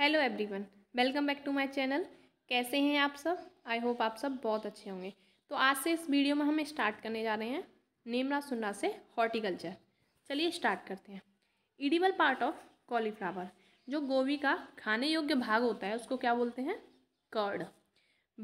hello everyone welcome back to my channel कैसे हैं आप सब आई होप आप सब बहुत अच्छे होंगे तो आज से इस वीडियो में हम स्टार्ट करने जा रहे हैं नेमरा सुन्ना से हॉर्टिकल्चर चलिए स्टार्ट करते हैं इडिबल पार्ट ऑफ कॉलीफ्लावर जो गोभी का खाने योग्य भाग होता है उसको क्या बोलते हैं curd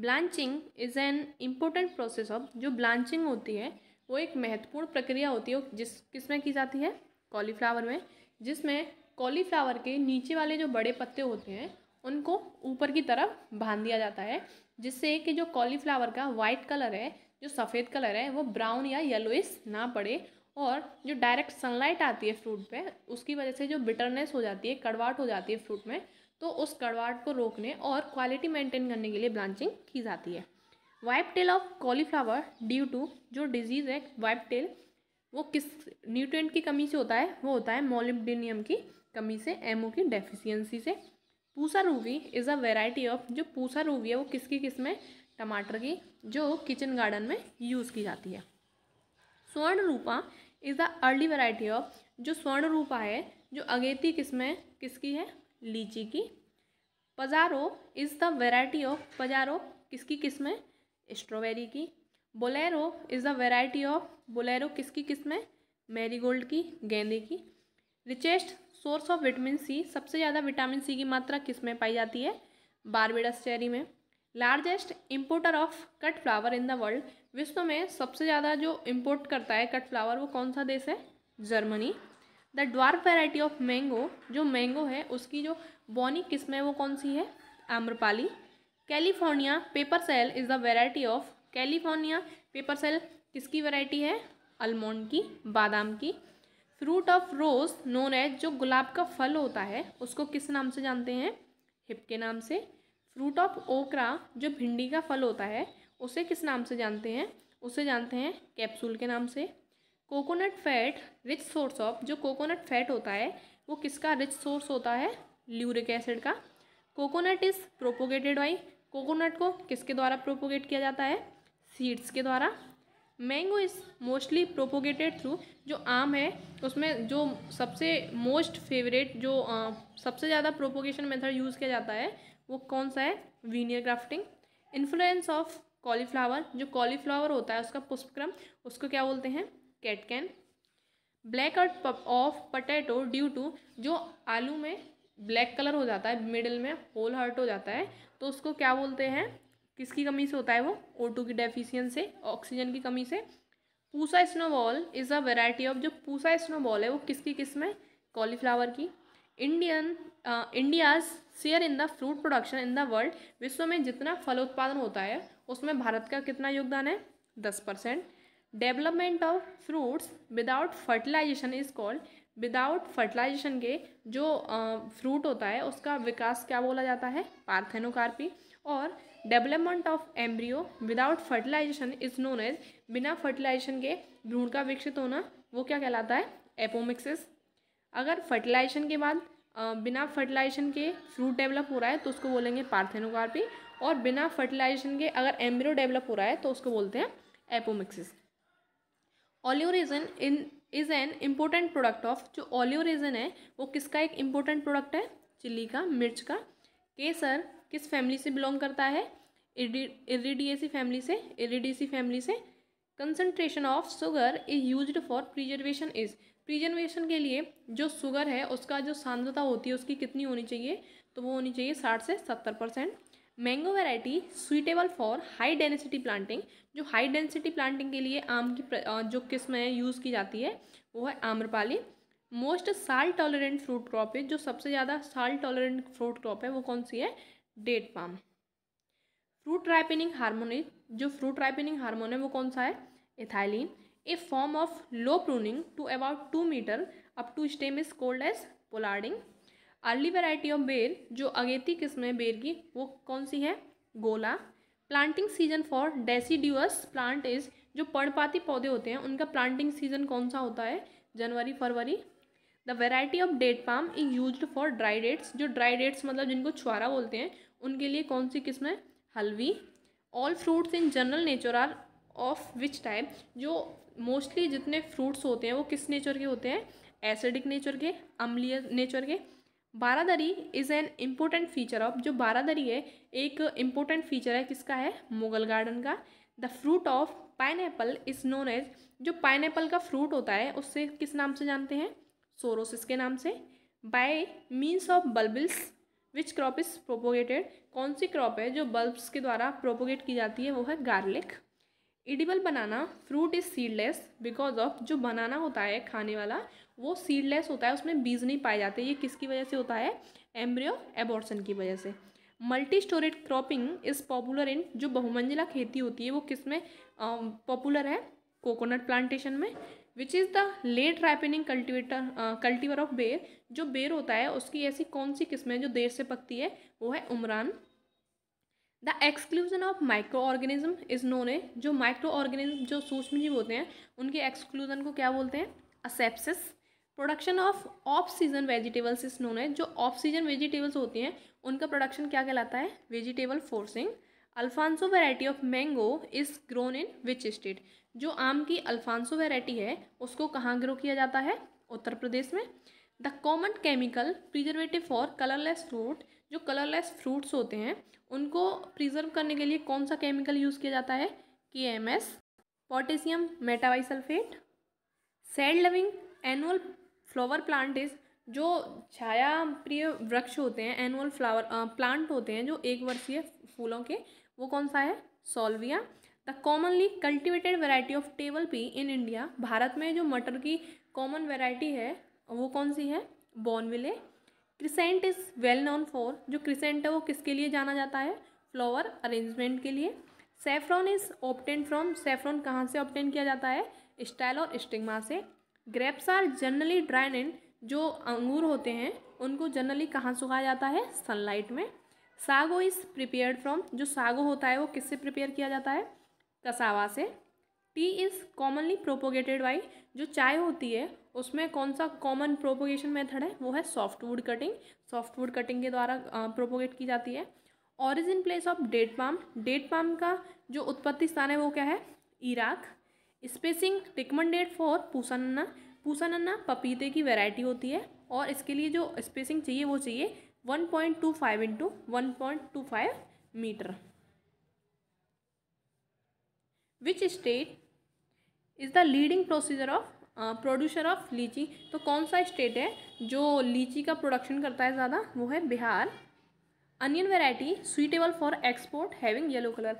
blanching is an important process of जो ब्लांचिंग होती है वो एक महत्वपूर्ण प्रक्रिया होती है जिस किस में की जाती है कॉलीफ्लावर में जिसमें कॉलीफ्लावर के नीचे वाले जो बड़े पत्ते होते हैं उनको ऊपर की तरफ बांध दिया जाता है जिससे कि जो कॉलीफ्लावर का वाइट कलर है जो सफ़ेद कलर है वो ब्राउन या येलोइस ना पड़े और जो डायरेक्ट सनलाइट आती है फ्रूट पे उसकी वजह से जो बिटरनेस हो जाती है कड़वाट हो जाती है फ्रूट में तो उस कड़वाट को रोकने और क्वालिटी मेंटेन करने के लिए ब्रांचिंग की जाती है whiptail of cauliflower due to जो डिजीज़ है वाइप टेल वो किस न्यूट्रिएंट की कमी से होता है वो होता है मोलिब्डिनियम की कमी से एमओ की डेफिशिएंसी से पूसा रूवी इज़ अ वेराइटी ऑफ जो पूसा रूवी है वो किसकी किस्म है टमाटर की जो किचन गार्डन में यूज़ की जाती है Swarna Rupa is the early variety of जो स्वर्ण रूपा है जो अगेती किस्म है किसकी है लीची की Pajaro is the variety of Pajaro किसकी किस्म है स्ट्रॉबेरी की Bolero is the variety of Bolero किसकी किस्म है मेरीगोल्ड की गेंदे की richest source of vitamin C सबसे ज़्यादा विटामिन सी की मात्रा किस में पाई जाती है बारबेडस चेरी में largest importer of cut flower in the world विश्व में सबसे ज़्यादा जो इम्पोर्ट करता है कट फ्लावर वो कौन सा देश है Germany the dwarf variety of mango जो मैंगो है उसकी जो बौनी किस्म है वो कौन सी है Amrapali California paper shell is the variety of California paper shell किसकी वेराइटी है अलमोंड की बादाम की fruit of rose known as जो गुलाब का फल होता है उसको किस नाम से जानते हैं हिप के नाम से फ्रूट ऑफ ओकरा जो भिंडी का फल होता है उसे किस नाम से जानते हैं उसे जानते हैं कैप्सूल के नाम से coconut fat rich source of जो कोकोनट फैट होता है वो किसका रिच सोर्स होता है ल्यूरिक एसिड का coconut is propagated by coconut को किसके द्वारा प्रोपोगेट किया जाता है सीड्स के द्वारा mango is mostly propagated through जो आम है उसमें जो सबसे मोस्ट फेवरेट जो आ, सबसे ज़्यादा प्रोपोगेशन मेथड यूज़ किया जाता है वो कौन सा है veneer grafting inflorescence of cauliflower जो कॉलीफ्लावर होता है उसका पुष्पक्रम उसको क्या बोलते हैं catkin black out of potato due to जो आलू में ब्लैक कलर हो जाता है मिडिल में होल हर्ट हो जाता है तो उसको क्या बोलते हैं किसकी कमी से होता है वो ओ की डेफिशियंस से ऑक्सीजन की कमी से Pusa snowball is a variety of जो पूसा स्नोबॉल है वो किसकी किस्म है कॉलीफ्लावर की Indian India's share in the fruit production in the world विश्व में जितना फल उत्पादन होता है उसमें भारत का कितना योगदान है दस percent development of fruits without fertilisation is called without fertilisation के जो फ्रूट uh, होता है उसका विकास क्या बोला जाता है पार्थेनोकार्पी और development of embryo without fertilisation is known as बिना फर्टिलाइजेशन के भ्रूण का विकसित होना वो क्या कहलाता है एपोमिक्सिस अगर फर्टिलाइजेशन के बाद बिना फर्टिलाइजेशन के फ्रूट डेवलप हो रहा है तो उसको बोलेंगे पार्थेनोकार्पी और बिना फर्टिलाइजेशन के अगर एम्ब्रियो डेवलप हो रहा है तो उसको बोलते हैं apomixis oleoresin in is an important product of जो ओलियोरेजन है वो किसका एक इम्पोर्टेंट प्रोडक्ट है चिल्ली का मिर्च का केसर किस फैमिली से बिलोंग करता है इरिडिएसी फैमिली से इरिडिएसी फैमिली से concentration of sugar is use for preservation is preservation के लिए जो शुगर है उसका जो सांद्रता होती है उसकी कितनी होनी चाहिए तो वो होनी चाहिए साठ से सत्तर percent mango variety suitable for high density planting जो हाई डेंसिटी प्लांटिंग के लिए आम की जो किस्म है यूज़ की जाती है वो है Amrapali most salt tolerant fruit crop है जो सबसे ज़्यादा साल्ट टॉलरेंट फ्रूट क्रॉप है वो कौन सी है date palm fruit ripening hormone जो फ्रूट राइपनिंग हारमोन है वो कौन सा है ethylene a form of low pruning to about two metre up to stem is called as pollarding early variety of ber जो अगेती किस्म है बेर की वो कौन सी है Gola planting season for deciduous plant is जो पर्णपाती पौधे होते हैं उनका प्लांटिंग सीजन कौन सा होता है जनवरी फरवरी the variety of date palm is use for dry dates जो ड्राई डेट्स मतलब जिनको छुआरा बोलते हैं उनके लिए कौन सी किस्म है Halawy all fruits in general nature are of which type जो मोस्टली जितने फ्रूट्स होते हैं वो किस नेचर के होते हैं एसिडिक नेचर के अम्लीय नेचर के Baradari is an important feature of जो बारादरी है एक इम्पोर्टेंट फीचर है किसका है मुगल गार्डन का the fruit of pineapple is known as जो पाइन एप्पल का फ्रूट होता है उससे किस नाम से जानते हैं सोरोसिस के नाम से by means of bulbils which crop is propagated कौन सी क्रॉप है जो बल्ब्स के द्वारा प्रोपोगेट की जाती है वो है garlic edible banana fruit is seedless because of जो बनाना होता है खाने वाला वो सीडलेस होता है उसमें बीज नहीं पाए जाते ये किसकी वजह से होता है एम्ब्रियो एबॉर्सन की वजह से multi storage cropping is popular in जो बहुमंजिला खेती होती है वो किस में पॉपुलर है कोकोनट प्लांटेशन में which is the late ripening cultivator cultivar of ber जो बेर होता है उसकी ऐसी कौन सी किस्में जो देर से पकती है वो है Umran the exclusion of micro organism is known है जो माइक्रो ऑर्गेनिज्म जो सूक्ष्म जीव होते हैं उनके एक्सक्लूजन को क्या बोलते हैं asepsis production of off season vegetables is known है जो ऑफ सीजन वेजिटेबल्स होती हैं उनका प्रोडक्शन क्या कहलाता है vegetable forcing Alphonso variety of mango is grown in which state जो आम की अल्फांसो वेराइटी है उसको कहाँ ग्रो किया जाता है उत्तर प्रदेश में the common chemical preservative for colourless fruit जो कलरलेस फ्रूट्स होते हैं उनको प्रिजर्व करने के लिए कौन सा केमिकल यूज़ किया जाता है K M S potassium metabisulphite shade loving annual flower plant is जो छाया प्रिय वृक्ष होते हैं एनुअल फ्लावर प्लांट होते हैं जो एक वर्षीय फूलों के वो कौन सा है salvia the commonly cultivated variety of table pea in India भारत में जो मटर की कॉमन वेराइटी है वो कौन सी है Bonneville crescent is well known for जो क्रिसेंट है वो किसके लिए जाना जाता है फ्लावर अरेंजमेंट के लिए saffron is obtain from saffron कहाँ से ऑप्टेन किया जाता है स्टाइल और स्टिग्मा से grapes are generally dried and जो अंगूर होते हैं उनको जनरली कहाँ सुखाया जाता है सनलाइट में सागो इज़ प्रिपेयर्ड फ्रॉम जो सागो होता है वो किससे प्रिपेयर किया जाता है कसावा से tea is commonly propagated by जो चाय होती है उसमें कौन सा कॉमन प्रोपोगेशन मेथड है वो है सॉफ्टवुड कटिंग सॉफ्टवुड कटिंग के द्वारा प्रोपोगेट की जाती है origin place of date palm date palm का जो उत्पत्ति स्थान है वो क्या है इराक स्पेसिंग रिकमेंडेड फॉर पूसानन्ना पूसानन्ना पपीते की वेराइटी होती है और इसके लिए जो स्पेसिंग चाहिए वो चाहिए one point two five into one point two five metre which state is the leading procedure of producer of litchi तो कौन सा स्टेट है जो लीची का प्रोडक्शन करता है ज़्यादा वो है Bihar onion variety suitable for export having yellow colour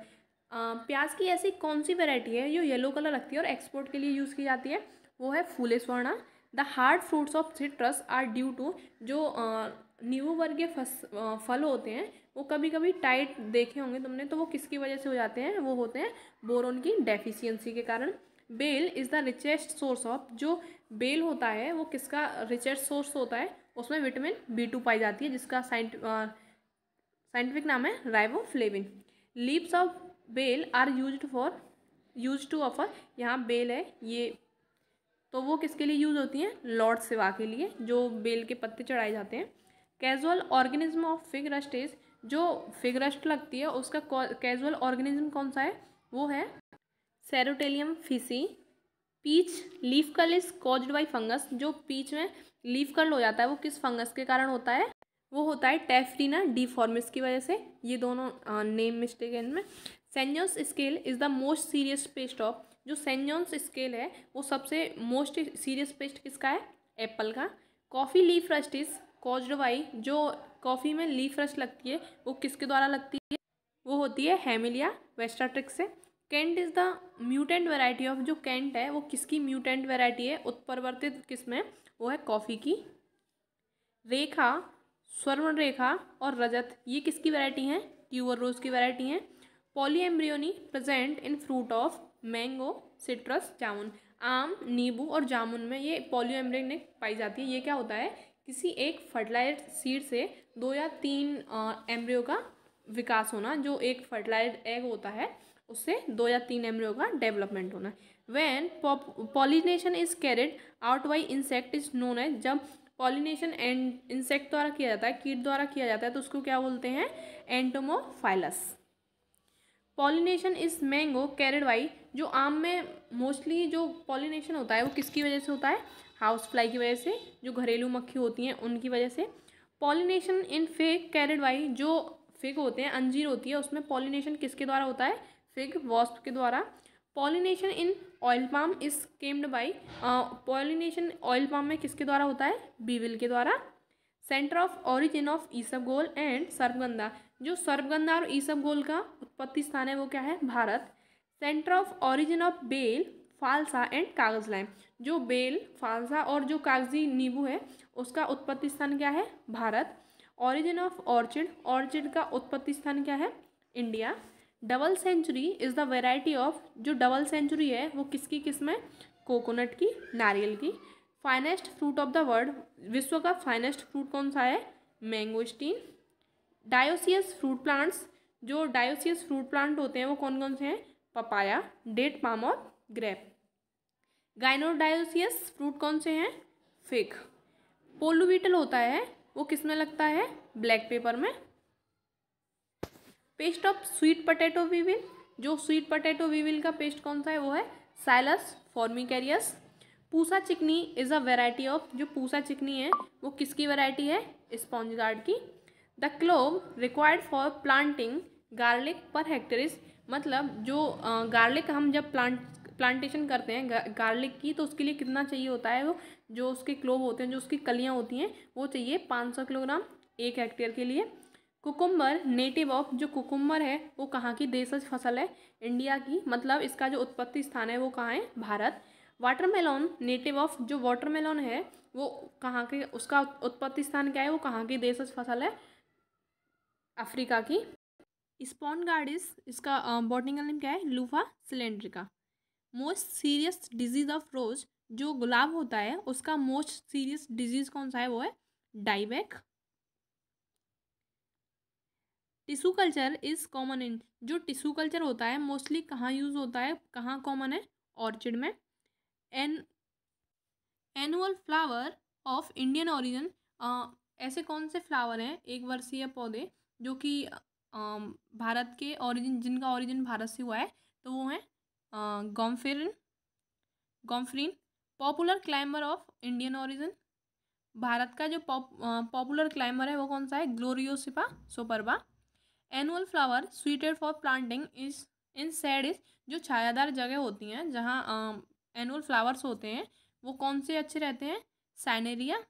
प्याज की ऐसी कौन सी वेराइटी है जो येलो कलर रखती है और एक्सपोर्ट के लिए यूज़ की जाती है वो है Phule Swarna the hard fruits of citrus are due to जो uh, नींबू वर्ग फस फल होते हैं वो कभी कभी टाइट देखे होंगे तुमने तो वो किसकी वजह से हो जाते हैं वो होते हैं बोरोन की डेफिशियंसी के कारण bael is the richest source of जो बेल होता है वो किसका रिचेस्ट सोर्स होता है उसमें विटामिन बी टू पाई जाती है जिसका साइंट साइंटिफिक नाम है फ्लेविन leaves of bael are use for use to offer यहाँ बेल है ये तो वो किसके लिए यूज़ होती हैं लॉर्ड सेवा के लिए जो बेल के पत्ते चढ़ाए जाते हैं causal organism of fig rust is जो फिग रस्ट लगती है उसका कैजुअल ऑर्गेनिज्म कौन सा है वो है Cerotelium fici peach leaf curl is caused by fungus जो पीच में लीफ कल हो जाता है वो किस फंगस के कारण होता है वो होता है टेफरीना डिफॉर्मिस की वजह से ये दोनों नेम मिस्टेक है इनमें San Jose scale is the most serious pest of जो सेंजोन्स स्केल है वो सबसे मोस्ट सीरियस पेस्ट किसका है एप्पल का coffee leaf rust is caused by जो कॉफ़ी में लीफ रस लगती है वो किसके द्वारा लगती है वो होती है हेमिलिया वेस्टाट्रिक से Kent is the mutant variety of जो कैंट है वो किसकी म्यूटेंट वेराइटी है उत्परिवर्तित किसमें वो है कॉफ़ी की रेखा स्वर्ण रेखा और रजत ये किसकी वैरायटी हैं ट्यूबर रोज की वैरायटी हैं embryony present in fruit of mango citrus jamun आम नींबू और जामुन में ये एम्ब्रियोनिक पाई जाती है ये क्या होता है किसी एक फर्टिलाइज सीड से दो या तीन एम्ब्रियो का विकास होना जो एक फर्टिलाइज एग होता है उससे दो या तीन एम्ब्रियो का डेवलपमेंट होना when pollination is carried out by insect is known है जब पॉलिनेशन एंड इंसेक्ट द्वारा किया जाता है कीट द्वारा किया जाता है तो उसको क्या बोलते हैं entomophilous pollination is mango carried by जो आम में मोस्टली जो पॉलिनेशन होता है वो किसकी वजह से होता है हाउस फ्लाई की वजह से जो घरेलू मक्खी होती हैं उनकी वजह से pollination in fig carried by जो फिग होते हैं अंजीर होती है उसमें पॉलिनेशन किसके द्वारा होता है फिग वॉस्प के द्वारा pollination in oil palm is carried by pollination oil palm में किसके द्वारा होता है बीविल के द्वारा सेंटर ऑफ ऑरिजिन ऑफ ईसब गोल एंड सर्वगंधा जो सर्वगंधा और ईसब गोल का उत्पत्ति स्थान है वो क्या है Bharat centre of origin of bael phalsa and Kagzi lime जो बेल फालसा और जो कागजी नींबू है उसका उत्पत्ति स्थान क्या है Bharat origin of orchid orchid का उत्पत्ति स्थान क्या है India double century is the variety of जो डबल सेंचुरी है वो किसकी किस्म है कोकोनट की नारियल की finest fruit of the world विश्व का फाइनेस्ट फ्रूट कौन सा है मैंगोस्टीन डायोसियस फ्रूट प्लांट्स जो डायोसियस फ्रूट प्लांट होते हैं वो कौन कौन से हैं पपाया डेट पाम और ग्रेप गाइनोडायोसियस फ्रूट कौन से हैं फिक पोलूबीटल होता है वो किस में लगता है ब्लैक पेपर में pest of sweet potato weevil जो स्वीट पटेटो वीविल का पेस्ट कौन सा है वो है साइलस फॉर्मिकेरियस पूसा चिकनी इज़ अ वेराइटी ऑफ जो पूसा चिकनी है वो किसकी वेराइटी है स्पॉन्ज गार्ड की the clove required for planting garlic per hectare मतलब जो गार्लिक हम जब प्लांट प्लांटेशन करते हैं गार्लिक की तो उसके लिए कितना चाहिए होता है वो जो उसके क्लोव होते हैं जो उसकी कलियाँ होती हैं वो चाहिए पाँच सौ किलोग्राम एक हेक्टेयर के लिए कुकुम्बर नेटिव ऑफ जो कुकुम्बर है वो कहाँ की देशज फसल है इंडिया की मतलब इसका जो उत्पत्ति स्थान है वो कहाँ है भारत मेलोन नेटिव ऑफ जो मेलोन है वो कहाँ के उसका उत्पत्ति स्थान क्या है वो कहाँ की देशज फसल है अफ्रीका की स्पॉन गार्डिस इसका बॉटनिकल नेम क्या है Luffa cylindrica most serious disease of rose जो गुलाब होता है उसका मोस्ट सीरियस डिजीज कौन सा है वो है dieback tissue culture is common in जो टिशू कल्चर होता है मोस्टली कहाँ यूज़ होता है कहाँ कॉमन है ऑर्चिड में an annual flower of Indian origin ऐसे कौन से फ्लावर हैं एक वर्षीय पौधे जो कि भारत के ओरिजिन जिनका ओरिजिन भारत से हुआ है तो वो हैं gomphrena gomphrena popular climber of Indian origin Bharat का जो पॉपुलर क्लाइंबर है वो कौन सा है gloriosa superba annual flower suited for planting is in shade is जो छायादार जगह होती हैं जहाँ एनुअल फ्लावर्स होते हैं वो कौन से अच्छे रहते हैं साइनेरिया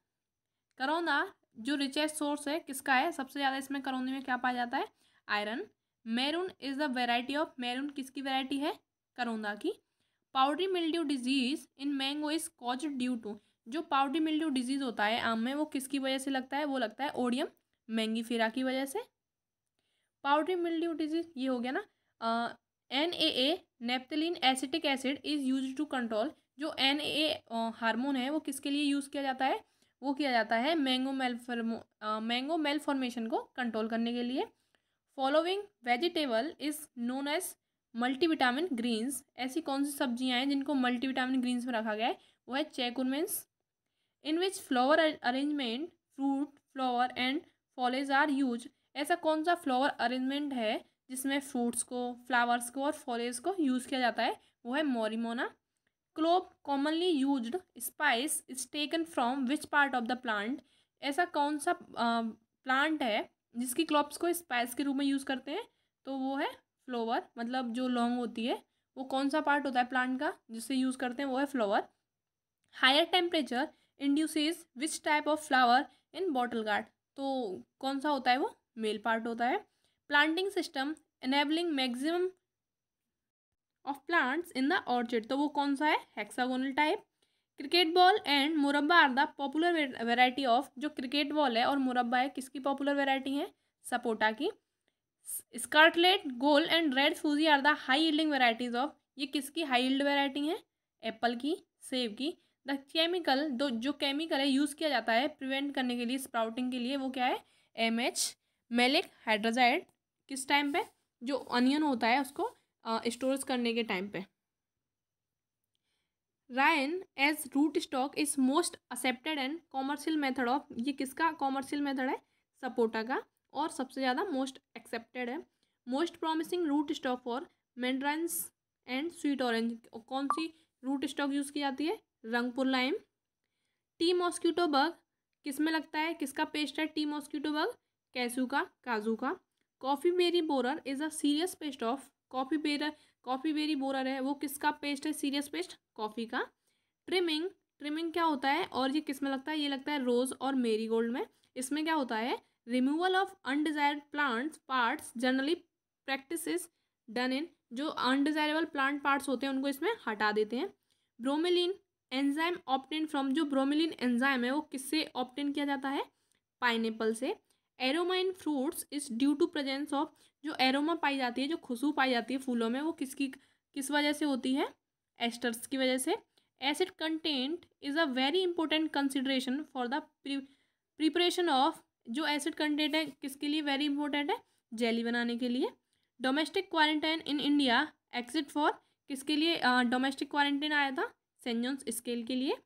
करौंदा जो रिचेस्ट सोर्स है किसका है सबसे ज़्यादा इसमें करौंदे में क्या पाया जाता है iron maroon is the variety of maroon किसकी वेराइटी है करौंदा कि powdery mildew disease in mango is cause due to जो पाउडरी मिल्ड्यू डिजीज़ होता है आम में वो किसकी वजह से लगता है वो लगता है ओडियम मैंगी फिरा की वजह से पाउडरी मिल्ड्यू डिजीज़ ये हो गया ना N A A naphthalene acetic acid is use to control जो एन ए हार्मोन है वो किसके लिए यूज़ किया जाता है वो किया जाता है mango malformation mango malformation को कंट्रोल करने के लिए following vegetable is known as multivitamin greens ऐसी कौन सी सब्जियां हैं जिनको मल्टीविटामिन ग्रीन्स में रखा गया है वो है चेकुरमेंस in which flower arrangement fruit flower and foliage are use ऐसा कौन सा फ्लावर अरेंजमेंट है जिसमें फ्रूट्स को फ्लावर्स को और फॉलेज को यूज़ किया जाता है वो है moribana clove commonly use spice is taken from which part of the plant ऐसा कौन सा प्लांट है जिसकी क्लॉप्स को स्पाइस के रूप में यूज़ करते हैं तो वो है फ्लोवर मतलब जो लॉन्ग होती है वो कौन सा पार्ट होता है प्लांट का जिससे यूज़ करते हैं वो है flower higher temperature induces which type of flower in bottle gourd तो कौन सा होता है वो मेल पार्ट होता है planting system enabling maximum of plants in the orchard तो वो कौन सा है hexagonal type cricket ball and मुरब्बा are the popular variety of जो क्रिकेट बॉल है और मुरब्बा है किसकी पॉपुलर वेराइटी है सपोटा की scarlet gala and red fuji are the high yielding varieties of ये किसकी हाई यील्ड वेराइटी है एप्पल की सेब की द केमिकल दो जो केमिकल है यूज़ किया जाता है प्रिवेंट करने के लिए स्प्राउटिंग के लिए वो क्या है एम एच मेलिक हाइड्रोजाइड किस टाइम पे जो अनियन होता है उसको स्टोरेज करने के टाइम पे रायन as root stock is most accepted and commercial method of ये किसका कॉमर्शियल मेथड है सपोटा का और सबसे ज़्यादा मोस्ट एक्सेप्टेड है most promising root stock for mandarins and sweet orange कौन सी रूट स्टॉक यूज़ की जाती है Rangpur lime T mosquito bug किस में लगता है किसका पेस्ट है टी मॉस्क्यूटो बग कैसू का काजू का coffee berry borer is a serious pest of coffee berry coffee berry borer है वो किसका पेस्ट है सीरियस पेस्ट कॉफ़ी का ट्रिमिंग ट्रिमिंग क्या होता है और ये किस में लगता है ये लगता है रोज़ और मेरी गोल्ड में इसमें क्या होता है removal of undesired plants parts generally practice done in जो अनडिजायरेबल प्लांट पार्ट्स होते हैं उनको इसमें हटा देते हैं ब्रोमिलिन एंजाइम ऑप्टेन फ्रॉम जो ब्रोमिलिन एंजाइम है वो किससे ऑप्टेन किया जाता है पाइनएप्पल से aroma in fruits is due to presence of जो एरोमा पाई जाती है जो खुशबू पाई जाती है फूलों में वो किसकी किस वजह से होती है एस्टर्स की वजह से acid content is a very important consideration for the preparation of जो एसिड कंटेंट है किसके लिए वेरी इंपॉर्टेंट है जेली बनाने के लिए domestic quarantine in India exist for किसके लिए डोमेस्टिक क्वारंटाइन आया था सेंजोन्स स्केल के लिए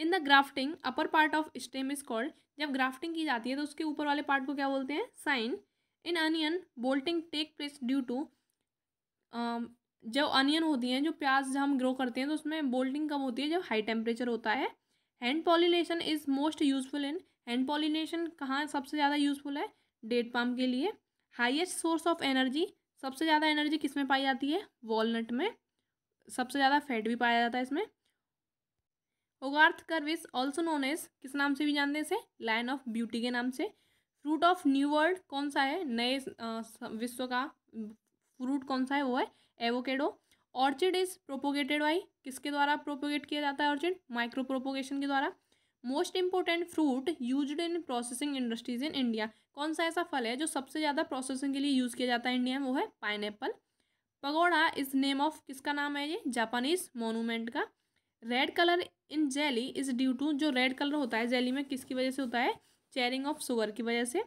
in the grafting upper part of stem is called जब ग्राफ्टिंग की जाती है तो उसके ऊपर वाले पार्ट को क्या बोलते हैं scion in onion bolting take place due to जो अनियन होती हैं जो प्याज हम ग्रो करते हैं तो उसमें बोल्टिंग कम होती है जब हाई टेम्परेचर होता है hand pollination is most useful in hand pollination कहाँ सबसे ज़्यादा यूजफुल है डेट पाम के लिए हाइएस्ट सोर्स ऑफ एनर्जी सबसे ज़्यादा एनर्जी किस में पाई जाती है वॉलनट में सबसे ज़्यादा फैट भी पाया जाता है इसमें ओगार्थ करविस ऑल्सो नोन एज किस नाम से भी जानते हैं इसे लाइन ऑफ ब्यूटी के नाम से फ्रूट ऑफ न्यू वर्ल्ड कौन सा है नए विश्व का फ्रूट कौन सा है वो है avocado orchard is propagated by किसके द्वारा प्रोपोगेट किया जाता है ऑर्चिड माइक्रो प्रोपोगेशन के द्वारा most important fruit use in processing industries in India कौन सा ऐसा फल है जो सबसे ज़्यादा प्रोसेसिंग के लिए यूज़ किया जाता है इंडिया में वो है pine pagoda is name of किसका नाम है ये जापानीज मोनूमेंट का red colour in jelly is due to जो रेड कलर होता है जेली में किसकी वजह से होता है चेयरिंग ऑफ शुगर की वजह से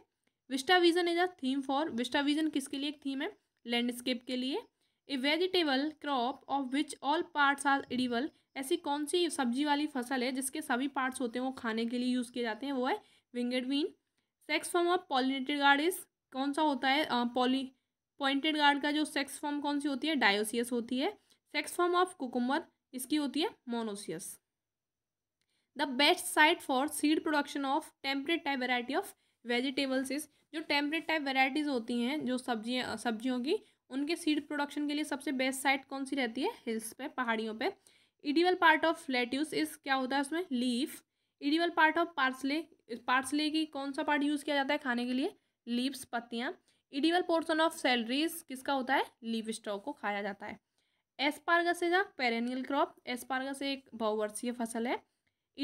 vista vision is a theme for vista vision किसके लिए एक थीम है लैंडस्केप के लिए a vegetable crop of which all parts are edible ऐसी कौन सी सब्जी वाली फसल है जिसके सभी पार्ट्स होते हैं वो खाने के लिए यूज़ किए जाते हैं वो है winged bean sex form of pointed gourd इस कौन सा होता है पॉली पॉइंटेड गार्ड का जो सेक्स फॉर्म कौन सी होती है डायोसियस होती है सेक्स फॉर्म ऑफ कुकुम्बर इसकी होती है monoecious the best site for seed production of temperate type variety of vegetables is जो टेम्परेट टाइप वेराइटीज़ होती हैं जो सब्जियाँ सब्जियों की उनके सीड प्रोडक्शन के लिए सबसे बेस्ट साइट कौन सी रहती है हिल्स पे पहाड़ियों पे इडिवल पार्ट ऑफ लेट्यूस इस क्या होता है उसमें leaf edible part of parsley parsley की कौन सा पार्ट यूज़ किया जाता है खाने के लिए लीव्स पत्तियाँ इडिवल पोर्सन ऑफ सैलरीज किसका होता है लीव स्टॉक को खाया जाता है asparagus is a perennial crop asparagus एक बहुवर्षीय फसल है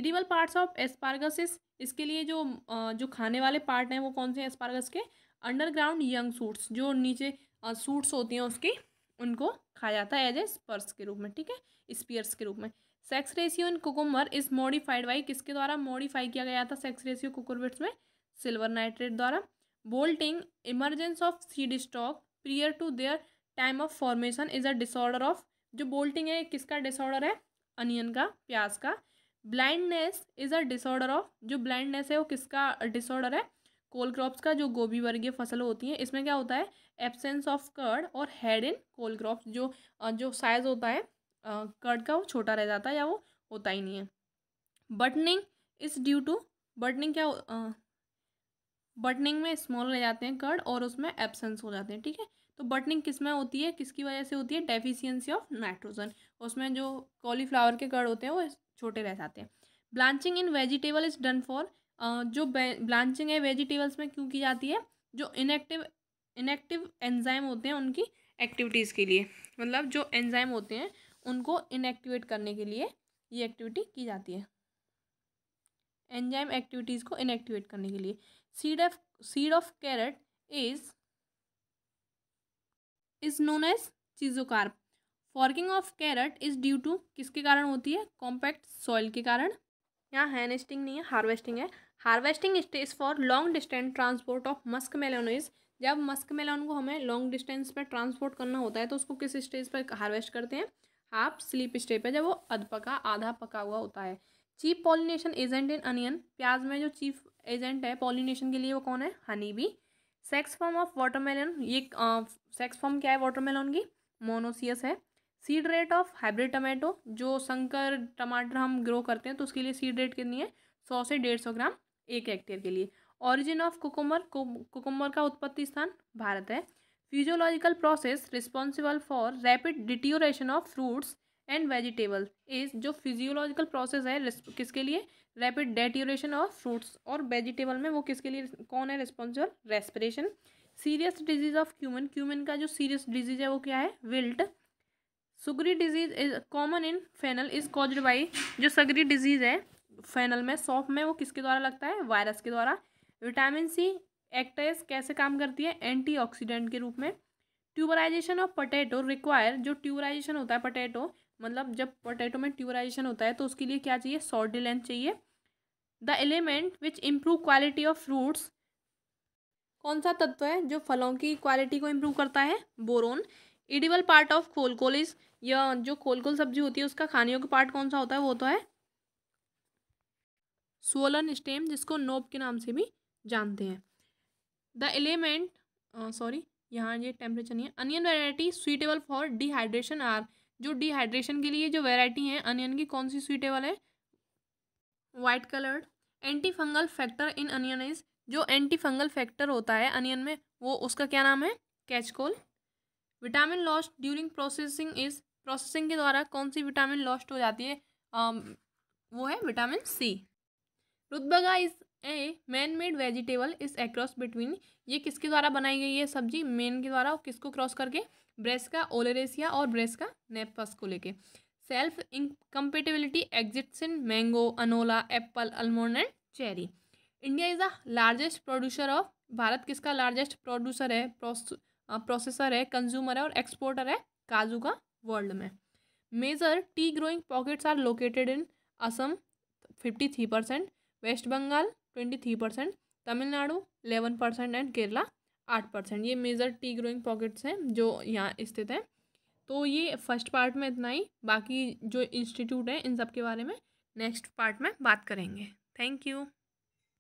इडिवल पार्ट्स ऑफ एस्पारगस इसके लिए जो जो खाने वाले पार्ट हैं वो कौन से हैं एस्पारगस के अंडरग्राउंड यंग सूट्स जो नीचे सूट्स होती हैं उसकी उनको खाया जाता है एज ए स्पर्स के रूप में ठीक है स्पीयर्स के रूप में sex ratio in cucumber is modified by किसके द्वारा मॉडिफाई किया गया था सेक्स रेशियो कुकुरबिट्स में सिल्वर नाइट्रेट द्वारा bolting emergence of seed stock prior to their time of formation is a disorder of जो बोल्टिंग है किसका डिसऑर्डर है अनियन का प्याज का blindness is a disorder of जो ब्लाइंडनेस है वो किसका डिसऑर्डर है कोल क्रॉप्स का जो गोभी वर्गीय फसल होती है इसमें क्या होता है एब्सेंस ऑफ कर्ड और हेड इन कोल क्रॉप्स जो जो साइज होता है कर्ड का वो छोटा रह जाता है या वो होता ही नहीं है buttoning is due to buttoning क्या बटनिंग में स्मॉल रह जाते हैं कर्ड और उसमें एब्सेंस हो जाते हैं ठीक है तो बटनिंग किस में होती है किसकी वजह से होती है डेफिशियंसी ऑफ नाइट्रोजन उसमें जो कॉलीफ्लावर के कर्ड होते हैं वो छोटे रह जाते हैं blanching in vegetable is done for जो ब्लांचिंग है वेजिटेबल्स में क्यों की जाती है जो इनएक्टिव इनएक्टिव एंजाइम होते हैं उनकी एक्टिविटीज़ के लिए मतलब जो एंजाइम होते हैं उनको इनएक्टिवेट करने के लिए ये एक्टिविटी की जाती है एंजाइम एक्टिविटीज़ को इनएक्टिवेट करने के लिए seed of seed of carrot is is known as schizocarp forking of carrot is due to किसके कारण होती है कॉम्पैक्ट सॉइल के कारण यहाँ हैनेस्टिंग नहीं है हार्वेस्टिंग है harvesting stage for long distance transport of musk melon is जब मस्क मेलोन को हमें लॉन्ग डिस्टेंस पर ट्रांसपोर्ट करना होता है तो उसको किस स्टेज पर हार्वेस्ट करते हैं हाफ स्लीप स्टेज पर जब वो अधपका आधा पका हुआ होता है cheap pollination agent in onion प्याज में जो चीफ एजेंट है पॉलिनेशन के लिए वो कौन है honey bee sex form of watermelon ये सेक्स फॉर्म क्या है वाटरमेलन की मोनोसियस है seed rate of hybrid tomato जो संकर टमाटर हम ग्रो करते हैं तो उसके लिए सीड रेट कितनी है सौ से डेढ़ सौ ग्राम एक हेक्टेयर के लिए ऑरिजिन ऑफ कुकुमर कुकुमर का उत्पत्ति स्थान भारत है physiological process responsible for rapid deterioration of fruits and vegetable is जो फिजियोलॉजिकल प्रोसेस है किसके लिए रैपिड डेट्योरेशन ऑफ फ्रूट्स और वेजिटेबल में वो किसके लिए कौन है responsible respiration serious disease of cumin cumin का जो सीरियस डिजीज है वो क्या है wilt sugary disease is common in fennel is caused by जो सगरी डिजीज है फैनल में सॉफ्ट में वो किसके द्वारा लगता है वायरस के द्वारा विटामिन सी एक्टेस कैसे काम करती है एंटीऑक्सीडेंट के रूप में ट्यूबराइजेशन ऑफ पटेटो रिक्वायर जो ट्यूबराइजेशन होता है पटेटो मतलब जब पोटैटो में ट्यूबराइजेशन होता है तो उसके लिए क्या चाहिए लेंथ चाहिए the element which improve quality of fruits कौन सा तत्व है जो फलों की क्वालिटी को इम्प्रूव करता है boron edible part of knolkhol is या जो खोलकोल सब्जी होती है उसका खाने का पार्ट कौन सा होता है वो तो है सोलन स्टेम जिसको नोब के नाम से भी जानते हैं द एलिमेंट सॉरी यहाँ ये टेम्परेचर नहीं है onion variety suitable for dehydration are जो डिहाइड्रेशन के लिए जो वेराइटी हैं अनियन की कौन सी सुइटेबल है white coloured anti fungal factor in onion is जो एंटी फंगल फैक्टर होता है अनियन में वो उसका क्या नाम है catechol vitamin lost during processing is processing के द्वारा कौन सी विटामिन लॉस्ट हो जाती है um, वो है vitamin C rutabaga is a man made vegetable is a cross between ये किसके द्वारा बनाई गई है सब्जी मेन के द्वारा और किसको क्रॉस करके ब्रेस का ओलेरेसिया और ब्रेस का नेपस को लेके self incompatibility exists in mango aonla apple almond and cherry India is the largest producer of Bharat किसका लार्जेस्ट प्रोड्यूसर है प्रोसेसर है कंज्यूमर है और एक्सपोर्टर है काजू का वर्ल्ड में major tea growing pockets are located in Assam fifty three percent West Bengal twenty three percent Tamil Nadu eleven percent and Kerala आठ परसेंट ये मेजर टी ग्रोइंग पॉकेट्स हैं जो यहाँ स्थित हैं तो ये फर्स्ट पार्ट में इतना ही बाकी जो इंस्टीट्यूट हैं इन सब के बारे में नेक्स्ट पार्ट में बात करेंगे थैंक यू